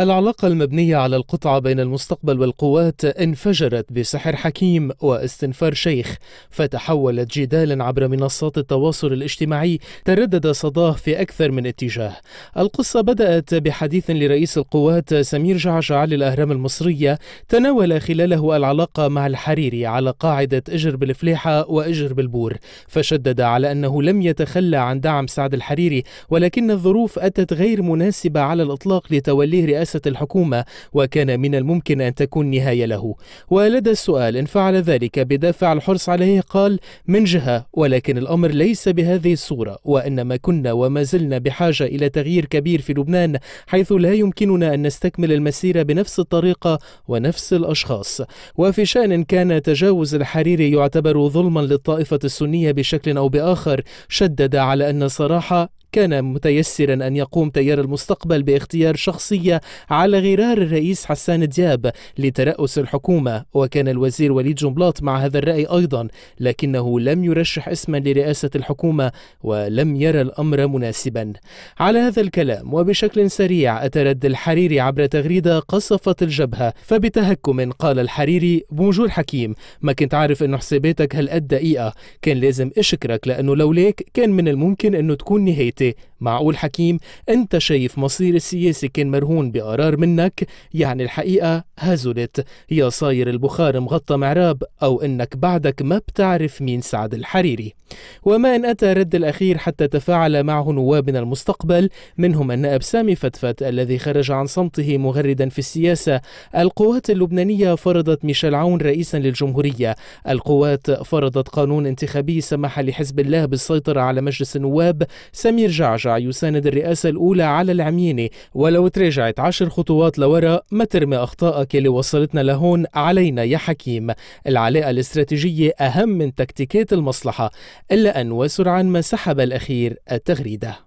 العلاقة المبنية على القطعة بين المستقبل والقوات انفجرت بسحر حكيم واستنفار شيخ فتحولت جدالا عبر منصات التواصل الاجتماعي تردد صداه في أكثر من اتجاه القصة بدأت بحديث لرئيس القوات سمير جعجع للأهرام المصرية تناول خلاله العلاقة مع الحريري على قاعدة إجر بالفليحة وإجر بالبور فشدد على أنه لم يتخلى عن دعم سعد الحريري ولكن الظروف أتت غير مناسبة على الإطلاق لتوليه رئاسة رئاسة الحكومة وكان من الممكن أن تكون نهاية له ولدى السؤال إن فعل ذلك بدافع الحرص عليه قال من جهة ولكن الأمر ليس بهذه الصورة وإنما كنا وما زلنا بحاجة إلى تغيير كبير في لبنان حيث لا يمكننا أن نستكمل المسيرة بنفس الطريقة ونفس الأشخاص وفي شأن كان تجاوز الحريري يعتبر ظلما للطائفة السنية بشكل أو بآخر شدد على أن صراحة كان متيسرا أن يقوم تيار المستقبل باختيار شخصية على غرار الرئيس حسان دياب لترأس الحكومة وكان الوزير وليد جنبلاط مع هذا الرأي أيضا لكنه لم يرشح اسما لرئاسة الحكومة ولم يرى الأمر مناسبا على هذا الكلام وبشكل سريع أترد الحريري عبر تغريدة قصفت الجبهة فبتهكم قال الحريري بونجور حكيم ما كنت عارف انه حساباتك هالقد دقيقة كان لازم اشكرك لانه لو ليك كان من الممكن انه تكون نهايتي este معقول حكيم انت شايف مصير السياسي كان مرهون بقرار منك يعني الحقيقة هزلت يا صاير البخار مغطى معراب أو انك بعدك ما بتعرف مين سعد الحريري وما ان أتى رد الأخير حتى تفاعل معه نواب من المستقبل منهم النائب سامي فتفت الذي خرج عن صمته مغردا في السياسة القوات اللبنانية فرضت ميشيل عون رئيسا للجمهورية القوات فرضت قانون انتخابي سمح لحزب الله بالسيطرة على مجلس النواب سمير جعجع يرجع يساند الرئاسة الأولى على العمياني ولو تراجعت عشر خطوات لورا ما ترمي أخطائك اللي وصلتنا لهون علينا يا حكيم العلاقة الاستراتيجية أهم من تكتيكات المصلحة إلا أن وسرعان ما سحب الأخير التغريده